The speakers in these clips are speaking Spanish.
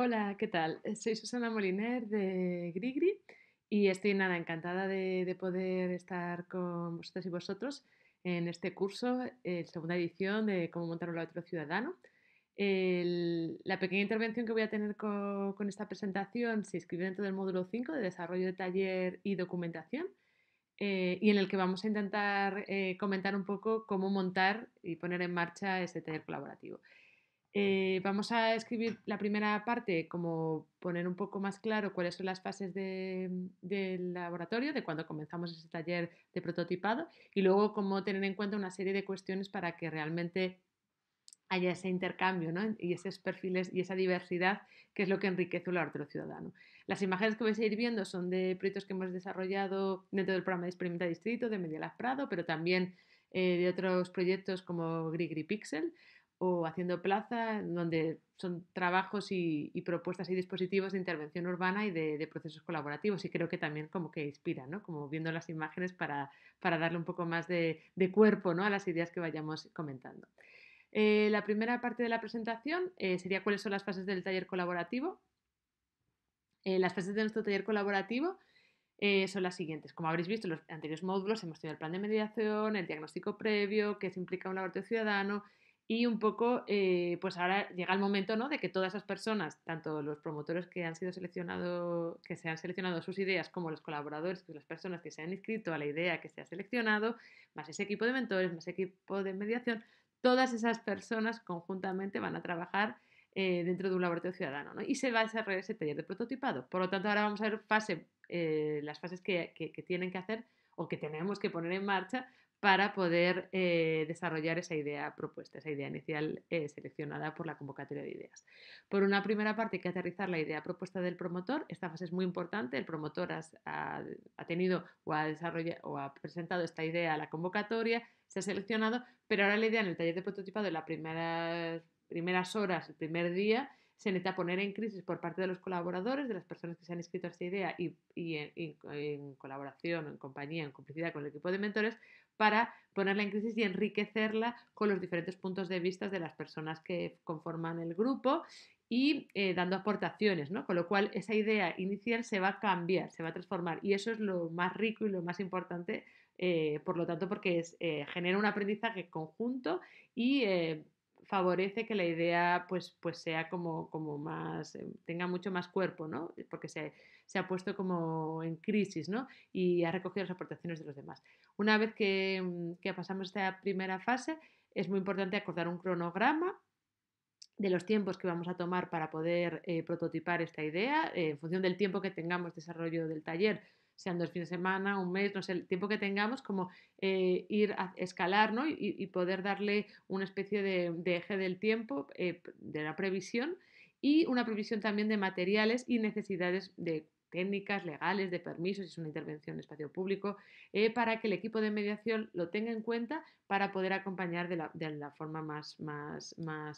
Hola, ¿qué tal? Eh, soy Susana Moliner de Grigri y estoy nada encantada de, poder estar con ustedes y vosotros en este curso, en eh, segunda edición de Cómo montar un laboratorio ciudadano. la pequeña intervención que voy a tener con, esta presentación se inscribe dentro del módulo 5 de desarrollo de taller y documentación eh, y en el que vamos a intentar comentar un poco cómo montar y poner en marcha este taller colaborativo. Eh, vamos a escribir la primera parte como poner un poco más claro cuáles son las fases del laboratorio, de cuando comenzamos ese taller de prototipado y luego cómo tener en cuenta una serie de cuestiones para que realmente haya ese intercambio y esos perfiles y esa diversidad que es lo que enriquece el arte ciudadano. Las imágenes que vais a ir viendo son de proyectos que hemos desarrollado dentro del programa de Experimenta Distrito de Medialab Prado, pero también eh, de otros proyectos como Grigri Pixel o haciendo plaza, donde son trabajos y, propuestas y dispositivos de intervención urbana y de, procesos colaborativos. Y creo que también como que inspira, Como viendo las imágenes para, darle un poco más de, cuerpo a las ideas que vayamos comentando. Eh, la primera parte de la presentación eh, sería cuáles son las fases del taller colaborativo. Eh, las fases de nuestro taller colaborativo son las siguientes. Como habréis visto en los anteriores módulos, hemos tenido el plan de mediación, el diagnóstico previo, que se implica un laboratorio ciudadano, y un poco, eh, pues ahora llega el momento ¿no? de que todas esas personas, tanto los promotores que han sido seleccionados, que se han seleccionado sus ideas, como los colaboradores, las personas que se han inscrito a la idea que se ha seleccionado, más ese equipo de mentores, más equipo de mediación, todas esas personas conjuntamente van a trabajar eh, dentro de un laboratorio ciudadano ¿no? y se va a desarrollar ese taller de prototipado. Por lo tanto, ahora vamos a ver fase, eh, las fases que tienen que hacer o que tenemos que poner en marcha para poder eh, desarrollar esa idea propuesta, esa idea inicial eh, seleccionada por la convocatoria de ideas. Por una primera parte hay que aterrizar la idea propuesta del promotor. Esta fase es muy importante. El promotor ha, tenido o ha, desarrollado, o ha presentado esta idea a la convocatoria, se ha seleccionado, pero ahora la idea en el taller de prototipado en las primeras, primeras horas, el primer día, se necesita poner en crisis por parte de los colaboradores, de las personas que se han inscrito a esta idea y, en, colaboración, en compañía, en complicidad con el equipo de mentores, para ponerla en crisis y enriquecerla con los diferentes puntos de vista de las personas que conforman el grupo y eh, dando aportaciones, ¿no? Con lo cual esa idea inicial se va a cambiar, se va a transformar y eso es lo más rico y lo más importante, eh, por lo tanto, porque eh, genera un aprendizaje conjunto y favorece que la idea pues, pues sea como, como más, em, tenga mucho más cuerpo, ¿no? Porque se, se, ha puesto como en crisis, ¿no? Y ha recogido las aportaciones de los demás. Una vez que, em, pasamos esta primera fase, es muy importante acordar un cronograma de los tiempos que vamos a tomar para poder eh, prototipar esta idea. Eh, en función del tiempo que tengamos desarrollo del taller, sean dos fines de semana, un mes, no sé, el tiempo que tengamos, como eh, ir a escalar y, poder darle una especie de, eje del tiempo, eh, de la previsión y una previsión también de materiales y necesidades de técnicas, legales, de permisos, si es una intervención en espacio público, eh, para que el equipo de mediación lo tenga en cuenta para poder acompañar de la, forma más,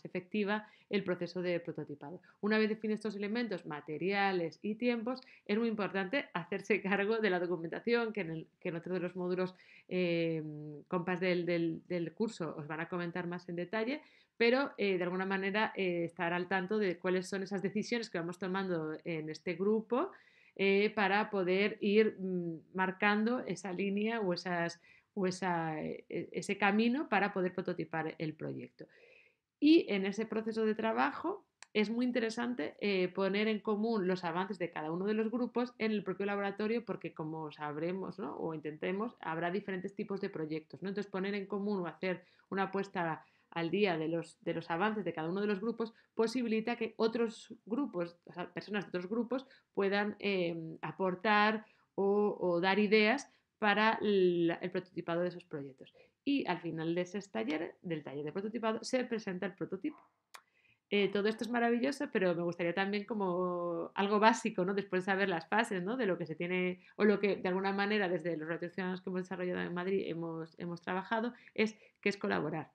efectiva el proceso de prototipado. Una vez definidos estos elementos, materiales y tiempos, es muy importante hacerse cargo de la documentación, que en, otro de los módulos eh, compas del, curso os van a comentar más en detalle, pero eh, de alguna manera eh, estar al tanto de cuáles son esas decisiones que vamos tomando en este grupo eh, para poder ir mm, marcando esa línea o, esas, o esa, eh, e, ese camino para poder prototipar el proyecto. Y en ese proceso de trabajo es muy interesante eh, poner en común los avances de cada uno de los grupos en el propio laboratorio porque como sabremos o intentemos, habrá diferentes tipos de proyectos. ¿no? Entonces poner en común o hacer una apuesta al día de los, de los avances de cada uno de los grupos, posibilita que otros grupos, personas de otros grupos, puedan em, aportar o, dar ideas para el, prototipado de esos proyectos. Y al final de ese taller, del taller de prototipado, se presenta el prototipo. Eh, todo esto es maravilloso, pero me gustaría también como algo básico, ¿no? Después de saber las fases, ¿no? De lo que se tiene, o lo que de alguna manera desde los retos que hemos desarrollado en Madrid hemos, hemos trabajado, es que es colaborar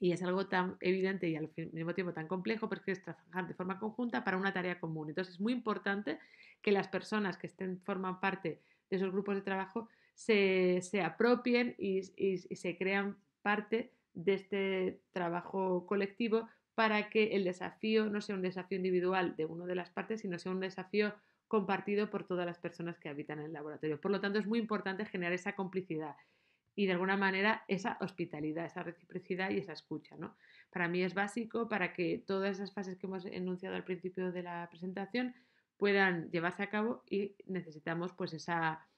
y es algo tan evidente y al mismo tiempo tan complejo, porque es trabajar de forma conjunta para una tarea común. Entonces es muy importante que las personas que estén, forman parte de esos grupos de trabajo se, se apropien y, se crean parte de este trabajo colectivo para que el desafío no sea un desafío individual de una de las partes, sino sea un desafío compartido por todas las personas que habitan en el laboratorio. Por lo tanto, es muy importante generar esa complicidad, y de alguna manera esa hospitalidad, esa reciprocidad y esa escucha. Para mí es básico para que todas esas fases que hemos enunciado al principio de la presentación puedan llevarse a cabo y necesitamos pues esa,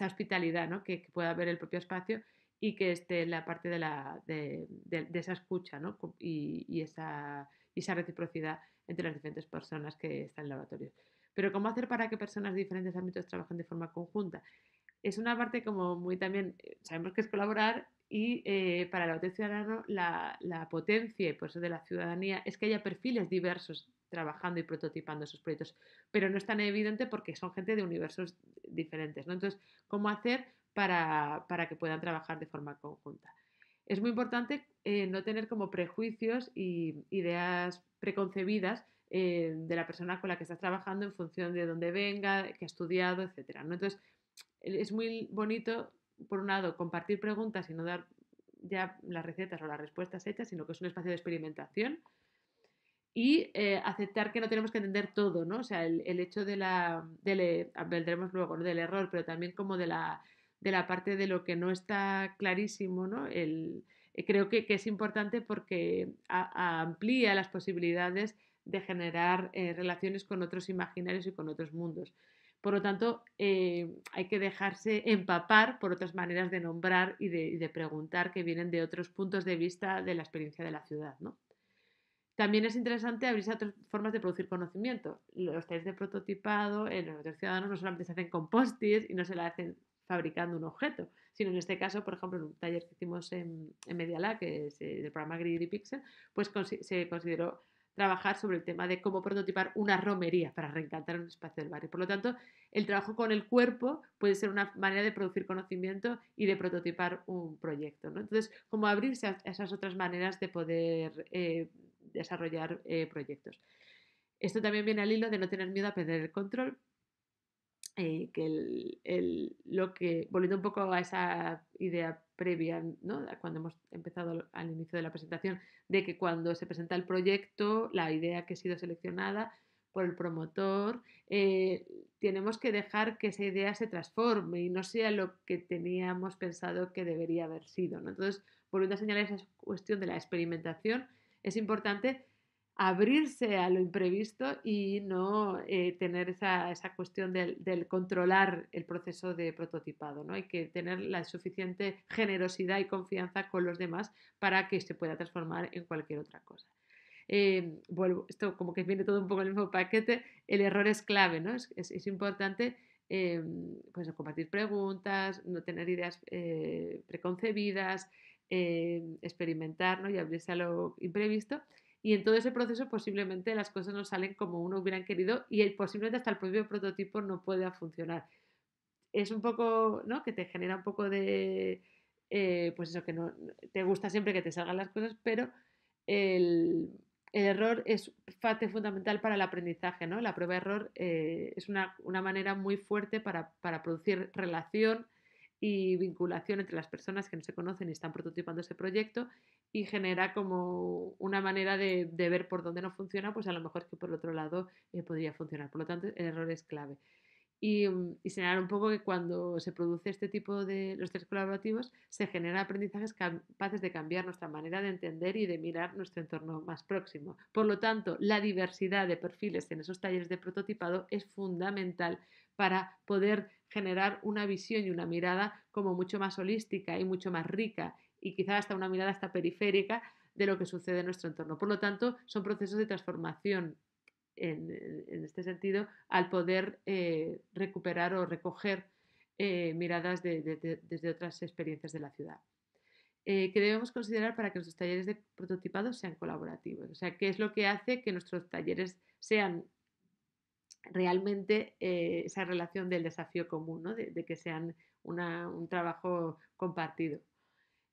hospitalidad, que, pueda haber el propio espacio y que esté la parte de, la, de, esa escucha y, esa, y, esa, reciprocidad entre las diferentes personas que están en el laboratorio. Pero ¿cómo hacer para que personas de diferentes ámbitos trabajen de forma conjunta? es una parte como muy también, eh, sabemos que es colaborar y eh, para la OT Ciudadano la, potencia por eso de la ciudadanía es que haya perfiles diversos trabajando y prototipando esos proyectos, pero no es tan evidente porque son gente de universos diferentes, ¿no? Entonces, ¿cómo hacer para, que puedan trabajar de forma conjunta? Es muy importante eh, no tener como prejuicios y ideas preconcebidas de la persona con la que estás trabajando en función de dónde venga, que ha estudiado, etcétera, ¿no? Entonces, es muy bonito, por un lado, compartir preguntas y no dar ya las recetas o las respuestas hechas, sino que es un espacio de experimentación y eh, aceptar que no tenemos que entender todo, ¿no? O sea, el, hecho de la, del, eh, luego, del error, pero también como de la, parte de lo que no está clarísimo, ¿no? Eh, creo que, es importante porque amplía las posibilidades de generar relaciones con otros imaginarios y con otros mundos. Por lo tanto, eh, hay que dejarse empapar por otras maneras de nombrar y de, preguntar que vienen de otros puntos de vista de la experiencia de la ciudad. ¿no? También es interesante abrirse a otras formas de producir conocimiento. Los talleres de prototipado en los ciudadanos no solamente se hacen con y no se la hacen fabricando un objeto, sino en este caso, por ejemplo, en un taller que hicimos en, en Medialab, que es eh, el programa Greedy Pixel, pues se consideró trabajar sobre el tema de cómo prototipar una romería para reencantar un espacio del barrio. Por lo tanto, el trabajo con el cuerpo puede ser una manera de producir conocimiento y de prototipar un proyecto. Entonces, cómo abrirse a esas otras maneras de poder eh, desarrollar eh, proyectos. Esto también viene al hilo de no tener miedo a perder el control, eh, que, volviendo un poco a esa idea previa, cuando hemos empezado al inicio de la presentación, de que cuando se presenta el proyecto, la idea que ha sido seleccionada por el promotor, eh, tenemos que dejar que esa idea se transforme y no sea lo que teníamos pensado que debería haber sido. Entonces, volviendo a señalar esa cuestión de la experimentación, es importante abrirse a lo imprevisto y no eh, tener esa, cuestión del, controlar el proceso de prototipado. ¿no? Hay que tener la suficiente generosidad y confianza con los demás para que se pueda transformar en cualquier otra cosa. Eh, vuelvo, esto como que viene todo un poco en el mismo paquete, el error es clave, ¿no? es, importante eh, pues compartir preguntas, no tener ideas preconcebidas, experimentar ¿no? y abrirse a lo imprevisto y en todo ese proceso posiblemente las cosas no salen como uno hubiera querido y el, posiblemente hasta el propio prototipo no pueda funcionar. Es un poco, ¿no? Que te genera un poco de, eh, pues eso, que no, te gusta siempre que te salgan las cosas, pero el, error es parte fundamental para el aprendizaje, ¿no? La prueba-error eh, es una, manera muy fuerte para, para producir relación, y vinculación entre las personas que no se conocen y están prototipando ese proyecto y genera como una manera de, ver por dónde no funciona, pues a lo mejor que por otro lado eh, podría funcionar. Por lo tanto, el error es clave. Y, mm, y, señalar un poco que cuando se produce este tipo de los tres colaborativos, se generan aprendizajes capaces de cambiar nuestra manera de entender y de mirar nuestro entorno más próximo. Por lo tanto, la diversidad de perfiles en esos talleres de prototipado es fundamental para poder generar una visión y una mirada como mucho más holística y mucho más rica y quizás hasta una mirada hasta periférica de lo que sucede en nuestro entorno. Por lo tanto, son procesos de transformación en, este sentido al poder eh, recuperar o recoger eh, miradas desde otras experiencias de la ciudad. Eh, ¿Qué debemos considerar para que nuestros talleres de prototipado sean colaborativos. O sea, ¿qué es lo que hace que nuestros talleres sean realmente eh, esa relación del desafío común, de, que sean un trabajo compartido.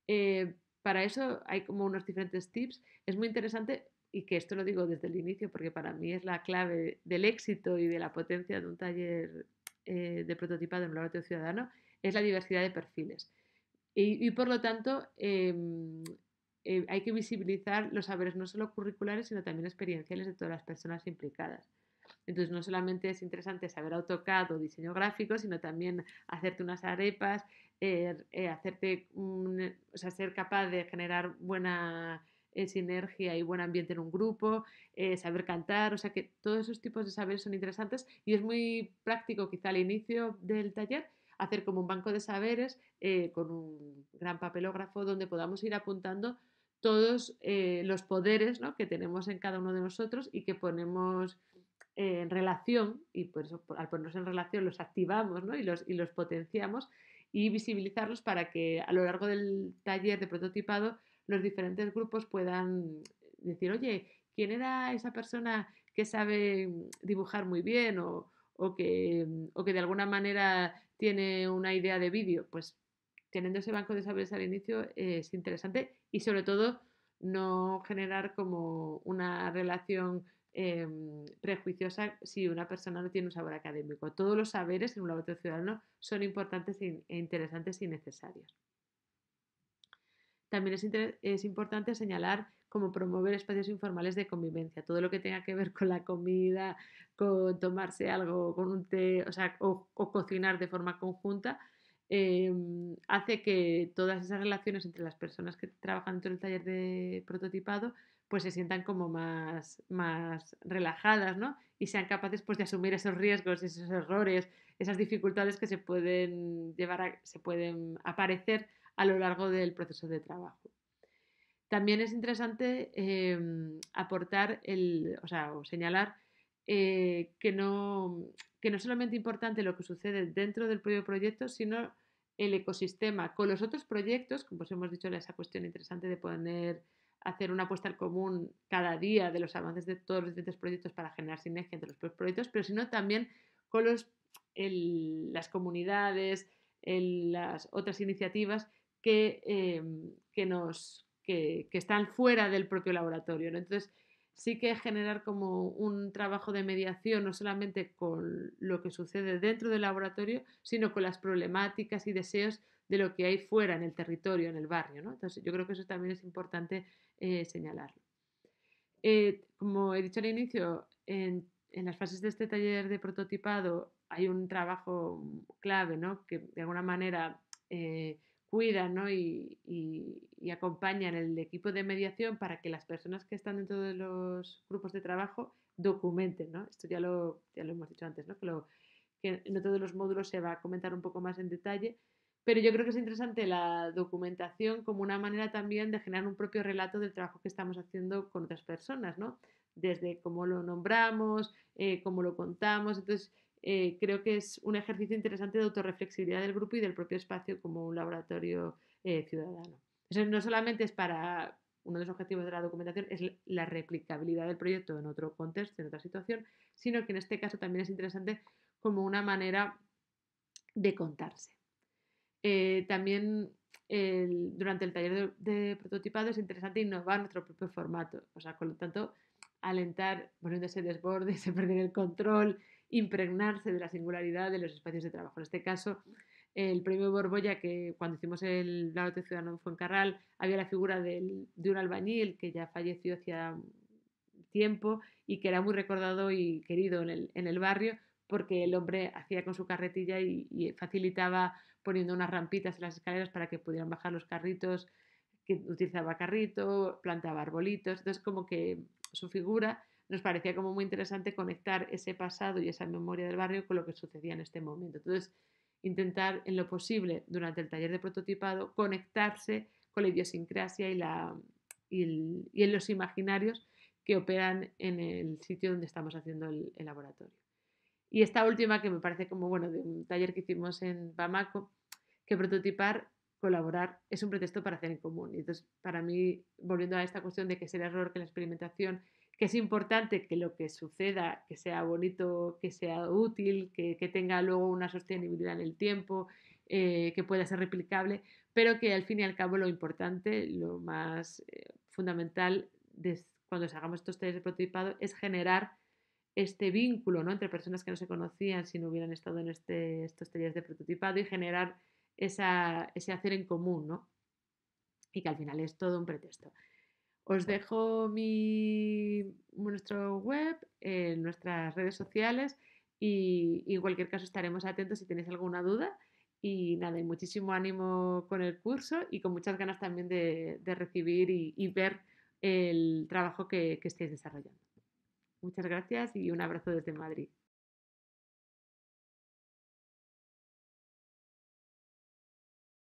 Eh, para eso hay como unos diferentes tips. Es muy interesante y que esto lo digo desde el inicio porque para mí es la clave del éxito y de la potencia de un taller eh, de prototipado en laboratorio ciudadano, es la diversidad de perfiles. Y, y por lo tanto, em, hay que visibilizar los saberes no solo curriculares, sino también experienciales de todas las personas implicadas. Entonces no solamente es interesante saber AutoCAD o diseño gráfico, sino también hacerte unas arepas, eh, eh, hacerte sea, ser capaz de generar buena eh, sinergia y buen ambiente en un grupo, saber cantar, o sea que todos esos tipos de saberes son interesantes y es muy práctico quizá al inicio del taller hacer como un banco de saberes con un gran papelógrafo donde podamos ir apuntando todos los poderes que tenemos en cada uno de nosotros y que ponemos en relación, y por eso al ponernos en relación los activamos y, los, y los potenciamos y visibilizarlos para que a lo largo del taller de prototipado los diferentes grupos puedan decir, oye, ¿quién era esa persona que sabe dibujar muy bien o, o, que, o que de alguna manera tiene una idea de vídeo? Pues teniendo ese banco de saberes al inicio es interesante y sobre todo no generar como una relación Em, prejuiciosa si una persona no tiene un sabor académico. Todos los saberes en un laboratorio ciudadano son importantes e interesantes y necesarios. También es, importante señalar cómo promover espacios informales de convivencia, todo lo que tenga que ver con la comida, con tomarse algo, con un té, o, cocinar de forma conjunta, em, hace que todas esas relaciones entre las personas que trabajan dentro del taller de prototipado pues se sientan como más, más relajadas, ¿no? Y sean capaces pues de asumir esos riesgos, esos errores, esas dificultades que se pueden llevar se pueden aparecer a lo largo del proceso de trabajo. También es interesante em, aportar el, o sea, señalar eh, que, no, que no es solamente importante lo que sucede dentro del propio proyecto, sino el ecosistema con los otros proyectos, como os hemos dicho, esa cuestión interesante de poner hacer una apuesta en común cada día de los avances de todos los diferentes proyectos para generar sinergia entre los proyectos, pero sino también con los, las comunidades, las otras iniciativas em, que, están fuera del propio laboratorio. Entonces, sí que generar como un trabajo de mediación, no solamente con lo que sucede dentro del laboratorio, sino con las problemáticas y deseos de lo que hay fuera en el territorio, en el barrio. ¿no? Entonces, yo creo que eso también es importante eh, señalarlo. Eh, como he dicho al inicio, en, las fases de este taller de prototipado hay un trabajo clave ¿no? que de alguna manera eh, cuida y, acompaña y, el equipo de mediación para que las personas que están dentro de los grupos de trabajo documenten. ¿no? Esto ya lo, hemos dicho antes, ¿no? que, lo, que en otro de los módulos se va a comentar un poco más en detalle, pero yo creo que es interesante la documentación como una manera también de generar un propio relato del trabajo que estamos haciendo con otras personas, ¿no? Desde cómo lo nombramos, eh, cómo lo contamos. Entonces, eh, creo que es un ejercicio interesante de autorreflexibilidad del grupo y del propio espacio como un laboratorio eh, ciudadano. Eso no solamente es para uno de los objetivos de la documentación es la replicabilidad del proyecto en otro contexto, en otra situación, sino que en este caso también es interesante como una manera de contarse. Eh, también durante el taller de, prototipado es interesante innovar nuestro propio formato, o sea, con lo tanto, alentar, poniéndose desborde, se perder el control, impregnarse de la singularidad de los espacios de trabajo. En este caso, el premio Borbolla, que cuando hicimos el de Ciudadano en Fuencarral, había la figura de un albañil que ya falleció hacía tiempo y que era muy recordado y querido en el, barrio porque el hombre hacía con su carretilla y facilitaba poniendo unas rampitas en las escaleras para que pudieran bajar los carritos, que utilizaba carrito, plantaba arbolitos, entonces como que su figura nos parecía como muy interesante conectar ese pasado y esa memoria del barrio con lo que sucedía en este momento. Entonces, intentar en lo posible durante el taller de prototipado conectarse con la idiosincrasia y, la, y, en los imaginarios que operan en el sitio donde estamos haciendo el laboratorio. Y esta última que me parece como, bueno, de un taller que hicimos en Bamako, que prototipar, colaborar, es un pretexto para hacer en común. Y entonces, para mí, volviendo a esta cuestión de que es el error, que la experimentación, que es importante que lo que suceda, que sea bonito, que sea útil, que, tenga luego una sostenibilidad en el tiempo, eh, que pueda ser replicable, pero que al fin y al cabo lo importante, lo más eh, fundamental cuando hagamos estos talleres de prototipado es generar este vínculo ¿no? entre personas que no se conocían si no hubieran estado en este, estos talleres de prototipado y generar ese hacer en común, Y que al final es todo un pretexto. Os dejo mi, nuestro web, en eh, nuestras redes sociales y, en cualquier caso estaremos atentos si tenéis alguna duda. Y nada, y muchísimo ánimo con el curso y con muchas ganas también de, recibir y, ver el trabajo que, estéis desarrollando. Muchas gracias y un abrazo desde Madrid.